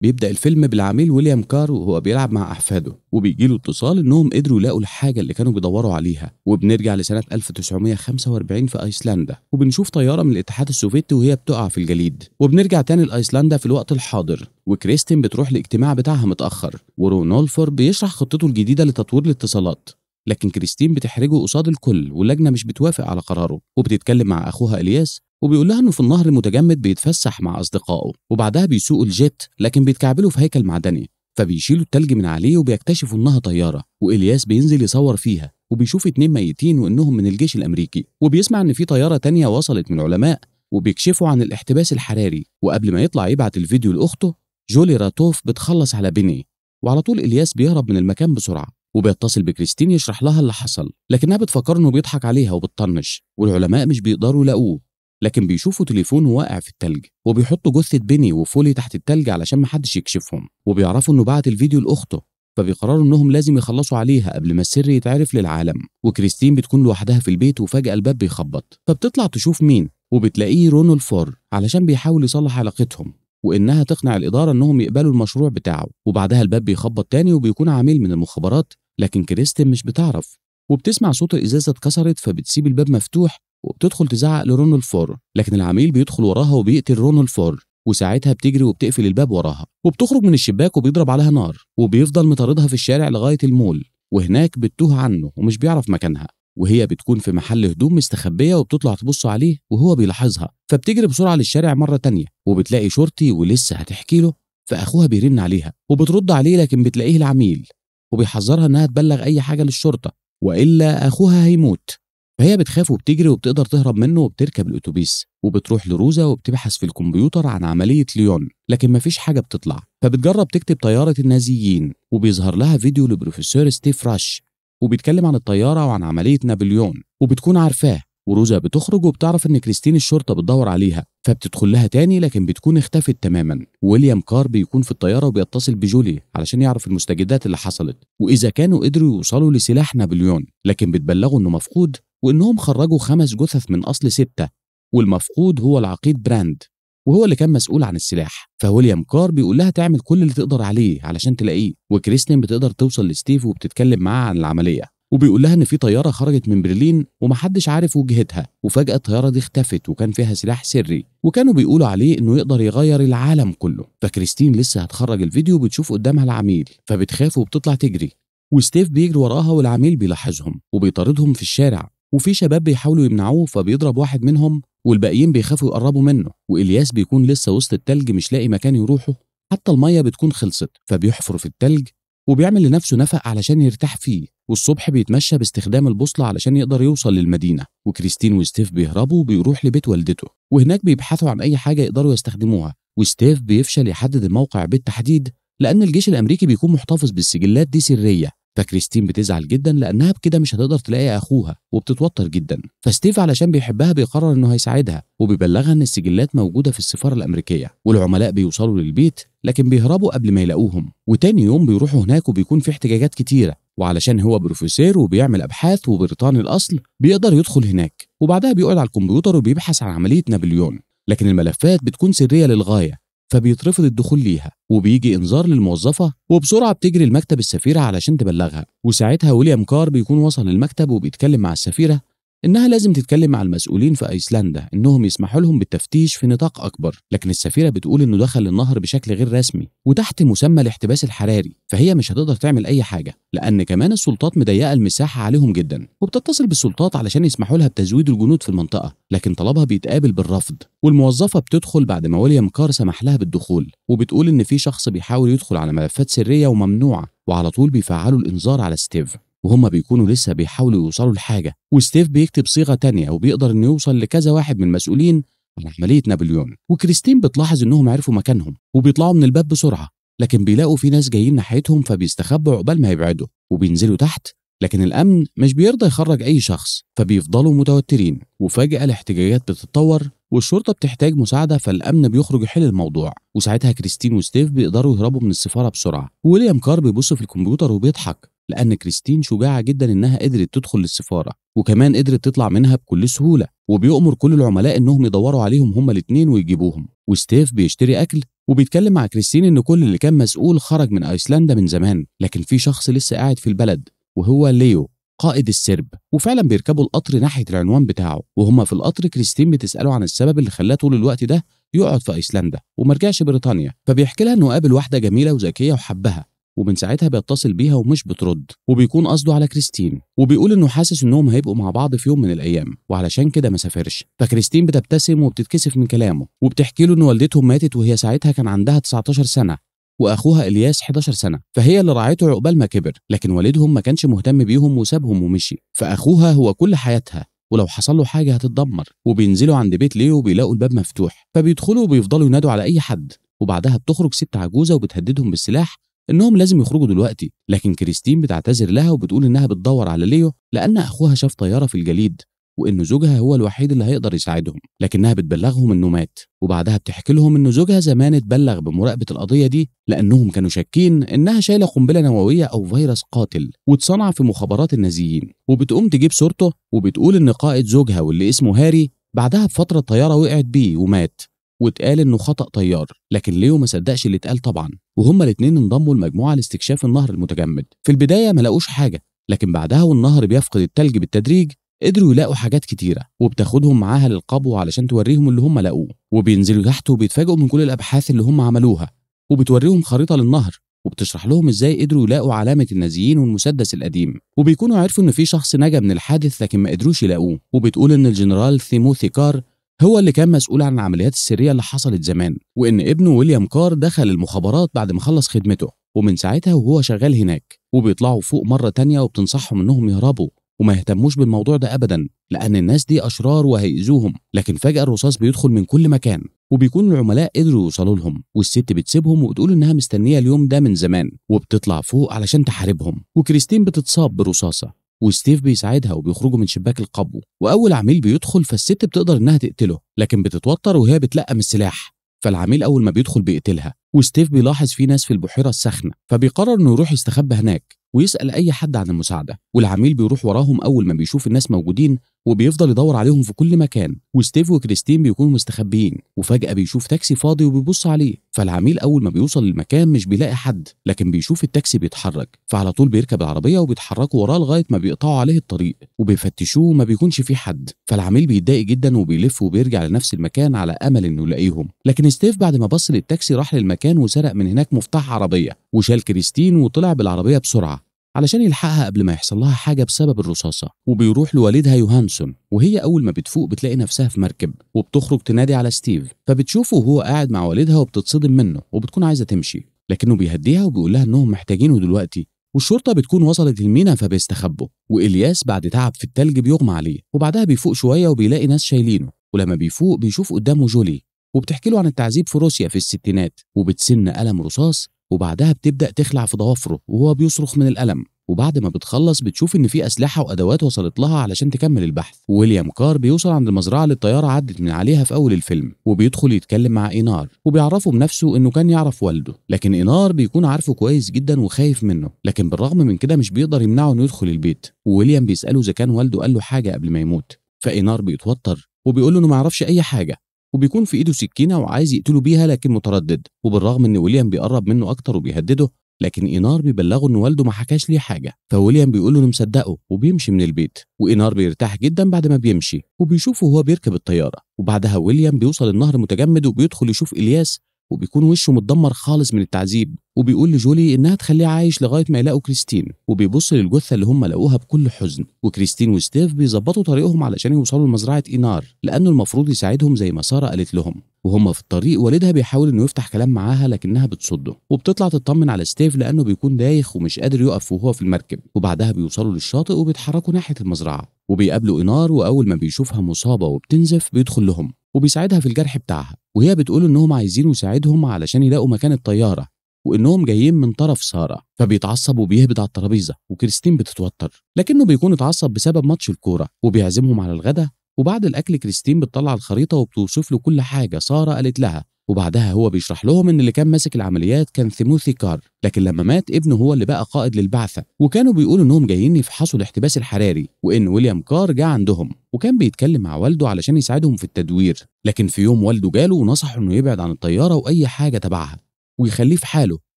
بيبدأ الفيلم بالعميل ويليام كار وهو بيلعب مع أحفاده وبيجي له اتصال إنهم قدروا يلاقوا الحاجة اللي كانوا بيدوروا عليها وبنرجع لسنة 1945 في أيسلندا وبنشوف طيارة من الاتحاد السوفيتي وهي بتقع في الجليد وبنرجع تاني لأيسلندا في الوقت الحاضر وكريستين بتروح الاجتماع بتاعها متأخر ورونولفور بيشرح خطته الجديدة لتطوير الاتصالات لكن كريستين بتحرجه قصاد الكل واللجنه مش بتوافق على قراره وبتتكلم مع اخوها الياس وبيقول لها انه في النهر متجمد بيتفسح مع اصدقائه وبعدها بيسوقوا الجيت لكن بيتكعبلوا في هيكل معدني فبيشيلوا التلج من عليه وبيكتشفوا انها طياره والياس بينزل يصور فيها وبيشوف اتنين ميتين وانهم من الجيش الامريكي وبيسمع ان في طياره تانية وصلت من علماء وبيكشفوا عن الاحتباس الحراري وقبل ما يطلع يبعت الفيديو لاخته جولي راتوف بتخلص على بني وعلى طول الياس بيهرب من المكان بسرعه وبيتصل بكريستين يشرح لها اللي حصل لكنها بتفكر انه بيضحك عليها وبتطنش والعلماء مش بيقدروا يلاقوه لكن بيشوفوا تليفونه واقع في التلج وبيحطوا جثة بني وفولي تحت التلج علشان محدش يكشفهم وبيعرفوا انه بعت الفيديو لأخته فبيقرروا انهم لازم يخلصوا عليها قبل ما السر يتعرف للعالم وكريستين بتكون لوحدها في البيت وفجأة الباب بيخبط فبتطلع تشوف مين وبتلاقيه رونالد فور علشان بيحاول يصلح علاقتهم وانها تقنع الاداره انهم يقبلوا المشروع بتاعه وبعدها الباب بيخبط تاني وبيكون عميل من المخابرات لكن كريستن مش بتعرف وبتسمع صوت الازازه اتكسرت فبتسيب الباب مفتوح وبتدخل تزعق لرونالد فور لكن العميل بيدخل وراها وبيقتل رونالد فور وساعتها بتجري وبتقفل الباب وراها وبتخرج من الشباك وبيضرب عليها نار وبيفضل مطاردها في الشارع لغايه المول وهناك بتتوه عنه ومش بيعرف مكانها وهي بتكون في محل هدوم مستخبيه وبتطلع تبص عليه وهو بيلاحظها فبتجري بسرعه للشارع مره تانية وبتلاقي شرطي ولسه هتحكي له فاخوها بيرن عليها وبترد عليه لكن بتلاقيه العميل وبيحذرها انها تبلغ اي حاجه للشرطه والا اخوها هيموت فهي بتخاف وبتجري وبتقدر تهرب منه وبتركب الاتوبيس وبتروح لروزا وبتبحث في الكمبيوتر عن عمليه ليون لكن مفيش حاجه بتطلع فبتجرب تكتب طياره النازيين وبيظهر لها فيديو لبروفيسور ستيف راش وبيتكلم عن الطياره وعن عمليه نابليون وبتكون عارفاه وروزا بتخرج وبتعرف ان كريستين الشرطه بتدور عليها فبتدخل لها تاني لكن بتكون اختفت تماما ويليام كار بيكون في الطياره وبيتصل بجولي علشان يعرف المستجدات اللي حصلت واذا كانوا قدروا يوصلوا لسلاح نابليون لكن بتبلغه انه مفقود وانهم خرجوا خمس جثث من اصل سته والمفقود هو العقيد براند وهو اللي كان مسؤول عن السلاح فويليام كار بيقول لها تعمل كل اللي تقدر عليه علشان تلاقيه وكريستين بتقدر توصل لستيف وبتتكلم معاه عن العمليه وبيقول لها ان في طياره خرجت من برلين ومحدش عارف وجهتها وفجاه الطياره دي اختفت وكان فيها سلاح سري وكانوا بيقولوا عليه انه يقدر يغير العالم كله فكريستين لسه هتخرج الفيديو بتشوف قدامها العميل فبتخاف وبتطلع تجري وستيف بيجري وراها والعميل بيلاحظهم وبيطاردهم في الشارع وفي شباب بيحاولوا يمنعوه فبيضرب واحد منهم والباقيين بيخافوا يقربوا منه والياس بيكون لسه وسط التلج مش لاقي مكان يروحه حتى الميه بتكون خلصت فبيحفر في التلج وبيعمل لنفسه نفق علشان يرتاح فيه والصبح بيتمشى باستخدام البوصلة علشان يقدر يوصل للمدينة وكريستين وستيف بيهربوا وبيروح لبيت والدته وهناك بيبحثوا عن أي حاجة يقدروا يستخدموها وستيف بيفشل يحدد الموقع بالتحديد لأن الجيش الأمريكي بيكون محتفظ بالسجلات دي سرية فكريستين بتزعل جدا لانها بكده مش هتقدر تلاقي اخوها وبتتوتر جدا فستيف علشان بيحبها بيقرر انه هيساعدها وبيبلغها ان السجلات موجوده في السفاره الامريكيه والعملاء بيوصلوا للبيت لكن بيهربوا قبل ما يلاقوهم وتاني يوم بيروحوا هناك وبيكون في احتجاجات كتيره وعلشان هو بروفيسور وبيعمل ابحاث وبريطاني الاصل بيقدر يدخل هناك وبعدها بيقعد على الكمبيوتر وبيبحث عن عمليه نابليون لكن الملفات بتكون سريه للغايه فبيترفض الدخول ليها وبيجي انذار للموظفه وبسرعه بتجري المكتب السفيره علشان تبلغها وساعتها ويليام كار بيكون وصل المكتب وبيتكلم مع السفيره إنها لازم تتكلم مع المسؤولين في أيسلندا إنهم يسمحوا لهم بالتفتيش في نطاق أكبر لكن السفيرة بتقول إنه دخل النهر بشكل غير رسمي وتحت مسمى الاحتباس الحراري فهي مش هتقدر تعمل أي حاجة لأن كمان السلطات مضيقة المساحة عليهم جدا وبتتصل بالسلطات علشان يسمحوا لها بتزويد الجنود في المنطقة لكن طلبها بيتقابل بالرفض والموظفة بتدخل بعد ما ويليام كار سمح لها بالدخول وبتقول إن في شخص بيحاول يدخل على ملفات سرية وممنوعة وعلى طول بيفعلوا الإنذار على ستيف وهم بيكونوا لسه بيحاولوا يوصلوا لحاجه وستيف بيكتب صيغه تانية وبيقدر انه يوصل لكذا واحد من المسؤولين عن عمليه نابليون وكريستين بتلاحظ انهم عرفوا مكانهم وبيطلعوا من الباب بسرعه لكن بيلاقوا في ناس جايين ناحيتهم فبيستخبوا عقبال ما يبعدوا وبينزلوا تحت لكن الامن مش بيرضى يخرج اي شخص فبيفضلوا متوترين وفجاه الاحتجاجات بتتطور والشرطه بتحتاج مساعده فالامن بيخرج يحل الموضوع وساعتها كريستين وستيف بيقدروا يهربوا من السفاره بسرعه وويليام كار بيبص في الكمبيوتر وبيضحك لأن كريستين شجاعة جدا إنها قدرت تدخل للسفارة وكمان قدرت تطلع منها بكل سهولة وبيؤمر كل العملاء إنهم يدوروا عليهم هما الاتنين ويجيبوهم وستيف بيشتري أكل وبيتكلم مع كريستين إن كل اللي كان مسؤول خرج من أيسلندا من زمان لكن في شخص لسه قاعد في البلد وهو ليو قائد السرب وفعلا بيركبوا القطر ناحيه العنوان بتاعه وهما في القطر كريستين بتساله عن السبب اللي خلاه طول الوقت ده يقعد في ايسلندا ومرجعش بريطانيا فبيحكي لها انه قابل واحده جميله وذكيه وحبها ومن ساعتها بيتصل بيها ومش بترد وبيكون قصده على كريستين وبيقول انه حاسس انهم هيبقوا مع بعض في يوم من الايام وعلشان كده ما سافرش فكريستين بتبتسم وبتتكسف من كلامه وبتحكي له ان والدتهم ماتت وهي ساعتها كان عندها 19 سنه واخوها الياس 11 سنه فهي اللي راعته عقبال ما كبر لكن والدهم ما كانش مهتم بيهم وسابهم ومشي فاخوها هو كل حياتها ولو حصل له حاجه هتتدمر وبينزلوا عند بيت ليو وبيلاقوا الباب مفتوح فبيدخلوا وبيفضلوا ينادوا على اي حد وبعدها بتخرج ست عجوزه وبتهددهم بالسلاح انهم لازم يخرجوا دلوقتي لكن كريستين بتعتذر لها وبتقول انها بتدور على ليو لان اخوها شاف طياره في الجليد وان زوجها هو الوحيد اللي هيقدر يساعدهم لكنها بتبلغهم انه مات وبعدها بتحكي لهم ان زوجها زمان اتبلغ بمراقبه القضيه دي لانهم كانوا شاكين انها شايله قنبله نوويه او فيروس قاتل واتصنع في مخابرات النازيين وبتقوم تجيب صورته وبتقول ان قائد زوجها واللي اسمه هاري بعدها بفتره الطياره وقعت بيه ومات واتقال انه خطا طيار لكن ليو ما صدقش اللي اتقال طبعا وهما الاتنين انضموا لمجموعة لاستكشاف النهر المتجمد في البداية ما لقوش حاجة لكن بعدها والنهر بيفقد التلج بالتدريج قدروا يلاقوا حاجات كتيرة وبتاخدهم معاها للقبو علشان توريهم اللي هم لقوه وبينزلوا تحت وبيتفاجئوا من كل الأبحاث اللي هم عملوها وبتوريهم خريطة للنهر وبتشرح لهم ازاي قدروا يلاقوا علامة النازيين والمسدس القديم وبيكونوا عرفوا ان في شخص نجا من الحادث لكن ما قدروش يلاقوه وبتقول ان الجنرال ثيموثي كار هو اللي كان مسؤول عن العمليات السرية اللي حصلت زمان وإن ابنه ويليام كار دخل المخابرات بعد ما خلص خدمته ومن ساعتها وهو شغال هناك وبيطلعوا فوق مرة تانية وبتنصحهم إنهم يهربوا وما يهتموش بالموضوع ده أبدا لأن الناس دي أشرار وهيئزوهم لكن فجأة الرصاص بيدخل من كل مكان وبيكون العملاء قدروا يوصلوا لهم والست بتسيبهم وبتقول انها مستنيه اليوم ده من زمان وبتطلع فوق علشان تحاربهم وكريستين بتتصاب برصاصه وستيف بيساعدها وبيخرجوا من شباك القبو واول عميل بيدخل فالست بتقدر انها تقتله لكن بتتوتر وهي بتلقم السلاح فالعميل اول ما بيدخل بيقتلها وستيف بيلاحظ في ناس في البحيره الساخنه فبيقرر انه يروح يستخبى هناك ويسال اي حد عن المساعده والعميل بيروح وراهم اول ما بيشوف الناس موجودين وبيفضل يدور عليهم في كل مكان وستيف وكريستين بيكونوا مستخبيين وفجأة بيشوف تاكسي فاضي وبيبص عليه فالعميل أول ما بيوصل للمكان مش بيلاقي حد لكن بيشوف التاكسي بيتحرك فعلى طول بيركب العربية وبيتحركوا وراه لغاية ما بيقطعوا عليه الطريق وبيفتشوه وما بيكونش فيه حد فالعميل بيتضايق جدا وبيلف وبيرجع لنفس المكان على أمل إنه يلاقيهم لكن ستيف بعد ما بص للتاكسي راح للمكان وسرق من هناك مفتاح عربية وشال كريستين وطلع بالعربية بسرعة علشان يلحقها قبل ما يحصل لها حاجة بسبب الرصاصة وبيروح لوالدها يوهانسون وهي أول ما بتفوق بتلاقي نفسها في مركب وبتخرج تنادي على ستيف فبتشوفه وهو قاعد مع والدها وبتتصدم منه وبتكون عايزة تمشي لكنه بيهديها وبيقول لها إنهم محتاجينه دلوقتي والشرطة بتكون وصلت المينا فبيستخبوا وإلياس بعد تعب في التلج بيغمى عليه وبعدها بيفوق شوية وبيلاقي ناس شايلينه ولما بيفوق بيشوف قدامه جولي وبتحكي له عن التعذيب في روسيا في الستينات وبتسن قلم رصاص وبعدها بتبدا تخلع في ضوافره وهو بيصرخ من الالم وبعد ما بتخلص بتشوف ان في اسلحه وادوات وصلت لها علشان تكمل البحث ويليام كار بيوصل عند المزرعه اللي الطياره عدت من عليها في اول الفيلم وبيدخل يتكلم مع اينار وبيعرفه بنفسه انه كان يعرف والده لكن اينار بيكون عارفه كويس جدا وخايف منه لكن بالرغم من كده مش بيقدر يمنعه انه يدخل البيت وويليام بيساله اذا كان والده قال له حاجه قبل ما يموت فاينار بيتوتر وبيقول له انه ما يعرفش اي حاجه وبيكون في ايده سكينه وعايز يقتله بيها لكن متردد وبالرغم ان ويليام بيقرب منه اكتر وبيهدده لكن اينار بيبلغه ان والده ما حكاش ليه حاجه فويليام بيقول له انه مصدقه وبيمشي من البيت واينار بيرتاح جدا بعد ما بيمشي وبيشوفه وهو بيركب الطياره وبعدها ويليام بيوصل النهر متجمد وبيدخل يشوف الياس وبيكون وشه متدمر خالص من التعذيب وبيقول لجولي إنها تخليه عايش لغاية ما يلاقوا كريستين وبيبص للجثة اللي هم لقوها بكل حزن وكريستين وستيف بيظبطوا طريقهم علشان يوصلوا لمزرعة إينار لأنه المفروض يساعدهم زي ما سارة قالت لهم وهم في الطريق والدها بيحاول انه يفتح كلام معاها لكنها بتصده وبتطلع تطمن على ستيف لانه بيكون دايخ ومش قادر يقف وهو في المركب وبعدها بيوصلوا للشاطئ وبيتحركوا ناحيه المزرعه وبيقابلوا انار واول ما بيشوفها مصابه وبتنزف بيدخل لهم وبيساعدها في الجرح بتاعها وهي بتقول انهم عايزين يساعدهم علشان يلاقوا مكان الطياره وانهم جايين من طرف ساره فبيتعصب وبيهبط على الترابيزه وكريستين بتتوتر لكنه بيكون اتعصب بسبب ماتش الكوره وبيعزمهم على الغدا وبعد الاكل كريستين بتطلع الخريطه وبتوصف له كل حاجه ساره قالت لها وبعدها هو بيشرح لهم ان اللي كان ماسك العمليات كان ثيموثي كار لكن لما مات ابنه هو اللي بقى قائد للبعثه وكانوا بيقولوا انهم جايين يفحصوا الاحتباس الحراري وان ويليام كار جه عندهم وكان بيتكلم مع والده علشان يساعدهم في التدوير لكن في يوم والده جاله ونصحه انه يبعد عن الطياره واي حاجه تبعها ويخليه في حاله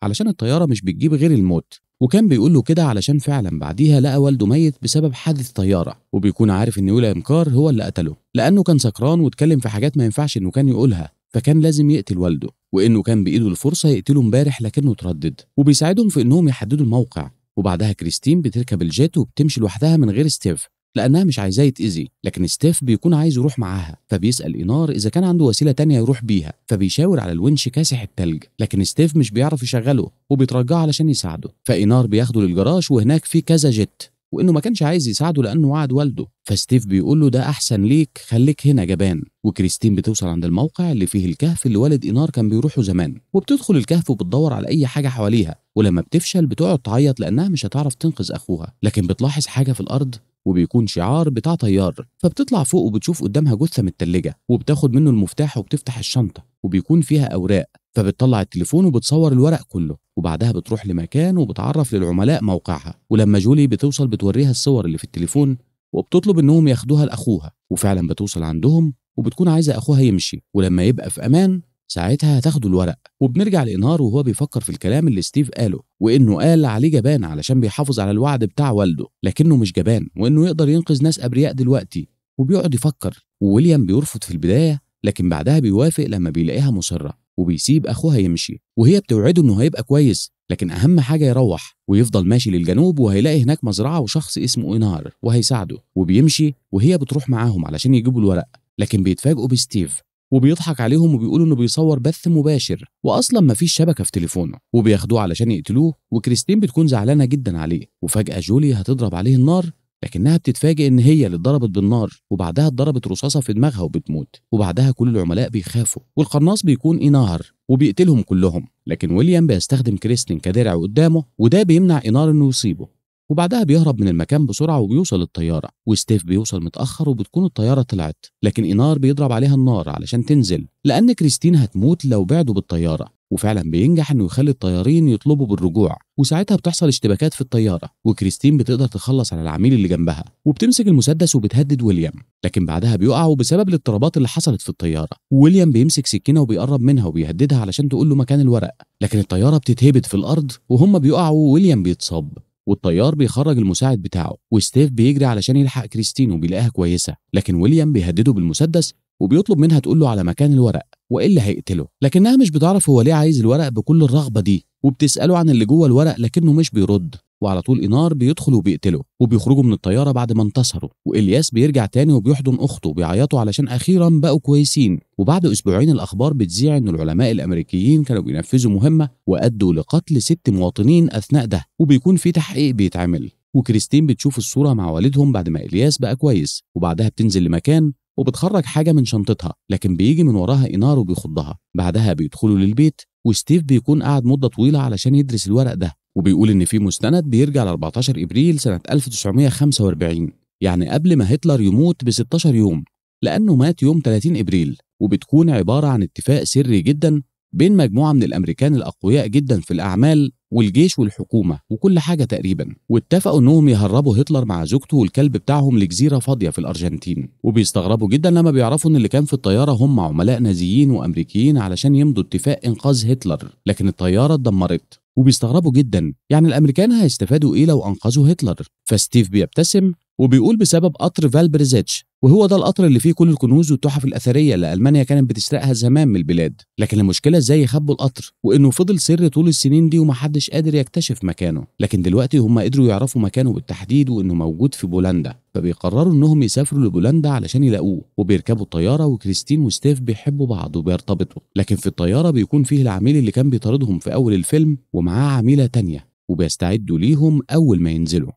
علشان الطيارة مش بتجيب غير الموت وكان بيقول له كده علشان فعلا بعديها لقى والده ميت بسبب حادث طياره وبيكون عارف ان ويليام كار هو اللي قتله لانه كان سكران واتكلم في حاجات ما ينفعش انه كان يقولها فكان لازم يقتل والده وانه كان بايده الفرصه يقتله امبارح لكنه تردد وبيساعدهم في انهم يحددوا الموقع وبعدها كريستين بتركب الجيت وبتمشي لوحدها من غير ستيف لانها مش عايزاه يتاذي لكن ستيف بيكون عايز يروح معاها فبيسال اينار اذا كان عنده وسيله تانية يروح بيها فبيشاور على الونش كاسح التلج لكن ستيف مش بيعرف يشغله وبيترجعه علشان يساعده فاينار بياخده للجراج وهناك في كذا جيت وانه ما كانش عايز يساعده لانه وعد والده فستيف بيقول له ده احسن ليك خليك هنا جبان وكريستين بتوصل عند الموقع اللي فيه الكهف اللي والد اينار كان بيروحه زمان وبتدخل الكهف وبتدور على اي حاجه حواليها ولما بتفشل بتقعد تعيط لانها مش هتعرف تنقذ اخوها لكن بتلاحظ حاجه في الارض وبيكون شعار بتاع طيار فبتطلع فوق وبتشوف قدامها جثه متلجه وبتاخد منه المفتاح وبتفتح الشنطه وبيكون فيها اوراق فبتطلع التليفون وبتصور الورق كله وبعدها بتروح لمكان وبتعرف للعملاء موقعها ولما جولي بتوصل بتوريها الصور اللي في التليفون وبتطلب انهم ياخدوها لاخوها وفعلا بتوصل عندهم وبتكون عايزه اخوها يمشي ولما يبقى في امان ساعتها هتاخدوا الورق وبنرجع لانهار وهو بيفكر في الكلام اللي ستيف قاله وانه قال عليه جبان علشان بيحافظ على الوعد بتاع والده لكنه مش جبان وانه يقدر ينقذ ناس ابرياء دلوقتي وبيقعد يفكر وويليام بيرفض في البدايه لكن بعدها بيوافق لما بيلاقيها مصره وبيسيب اخوها يمشي وهي بتوعده انه هيبقى كويس لكن اهم حاجه يروح ويفضل ماشي للجنوب وهيلاقي هناك مزرعه وشخص اسمه انهار وهيساعده وبيمشي وهي بتروح معاهم علشان يجيبوا الورق لكن بيتفاجئوا بستيف وبيضحك عليهم وبيقول انه بيصور بث مباشر واصلا مفيش شبكه في تليفونه وبياخدوه علشان يقتلوه وكريستين بتكون زعلانه جدا عليه وفجاه جولي هتضرب عليه النار لكنها بتتفاجئ ان هي اللي اتضربت بالنار وبعدها اتضربت رصاصه في دماغها وبتموت وبعدها كل العملاء بيخافوا والقناص بيكون إينار وبيقتلهم كلهم لكن ويليام بيستخدم كريستين كدرع قدامه وده بيمنع إينار انه يصيبه وبعدها بيهرب من المكان بسرعه وبيوصل الطياره وستيف بيوصل متاخر وبتكون الطياره طلعت لكن اينار بيضرب عليها النار علشان تنزل لان كريستين هتموت لو بعدوا بالطياره وفعلا بينجح انه يخلي الطيارين يطلبوا بالرجوع وساعتها بتحصل اشتباكات في الطياره وكريستين بتقدر تخلص على العميل اللي جنبها وبتمسك المسدس وبتهدد ويليام لكن بعدها بيقعوا بسبب الاضطرابات اللي حصلت في الطياره ويليام بيمسك سكينه وبيقرب منها وبيهددها علشان تقول له مكان الورق لكن الطياره بتتهبد في الارض وهم بيقعوا ويليام بيتصاب والطيار بيخرج المساعد بتاعه وستيف بيجري علشان يلحق كريستين وبيلاقيها كويسه لكن ويليام بيهدده بالمسدس وبيطلب منها تقول له على مكان الورق والا هيقتله لكنها مش بتعرف هو ليه عايز الورق بكل الرغبه دي وبتساله عن اللي جوه الورق لكنه مش بيرد وعلى طول إنار بيدخل وبيقتله وبيخرجوا من الطيارة بعد ما انتصروا وإلياس بيرجع تاني وبيحضن أخته بيعيطوا علشان أخيرا بقوا كويسين وبعد أسبوعين الأخبار بتذيع إن العلماء الأمريكيين كانوا بينفذوا مهمة وأدوا لقتل ست مواطنين أثناء ده وبيكون في تحقيق بيتعمل وكريستين بتشوف الصورة مع والدهم بعد ما إلياس بقى كويس وبعدها بتنزل لمكان وبتخرج حاجة من شنطتها لكن بيجي من وراها إنار وبيخضها بعدها بيدخلوا للبيت وستيف بيكون قاعد مدة طويلة علشان يدرس الورق ده وبيقول إن في مستند بيرجع ل 14 إبريل سنة 1945 يعني قبل ما هتلر يموت ب 16 يوم لأنه مات يوم 30 إبريل وبتكون عبارة عن اتفاق سري جدا بين مجموعة من الأمريكان الأقوياء جدا في الأعمال والجيش والحكومه وكل حاجه تقريبا واتفقوا انهم يهربوا هتلر مع زوجته والكلب بتاعهم لجزيره فاضيه في الارجنتين وبيستغربوا جدا لما بيعرفوا ان اللي كان في الطياره هم عملاء نازيين وامريكيين علشان يمضوا اتفاق انقاذ هتلر لكن الطياره اتدمرت وبيستغربوا جدا يعني الامريكان هيستفادوا ايه لو انقذوا هتلر فستيف بيبتسم وبيقول بسبب قطر فالبريزيتش وهو ده القطر اللي فيه كل الكنوز والتحف الاثريه اللي المانيا كانت بتسرقها زمان من البلاد لكن المشكله ازاي يخبوا القطر وانه فضل سر طول السنين دي ومحدش قادر يكتشف مكانه لكن دلوقتي هم قدروا يعرفوا مكانه بالتحديد وانه موجود في بولندا فبيقرروا انهم يسافروا لبولندا علشان يلاقوه وبيركبوا الطياره وكريستين وستيف بيحبوا بعض وبيرتبطوا لكن في الطياره بيكون فيه العميل اللي كان بيطاردهم في اول الفيلم ومعاه عميله تانية وبيستعدوا ليهم اول ما ينزلوا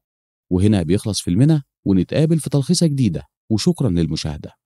وهنا بيخلص فيلمنا ونتقابل في تلخيصة جديدة وشكرا للمشاهدة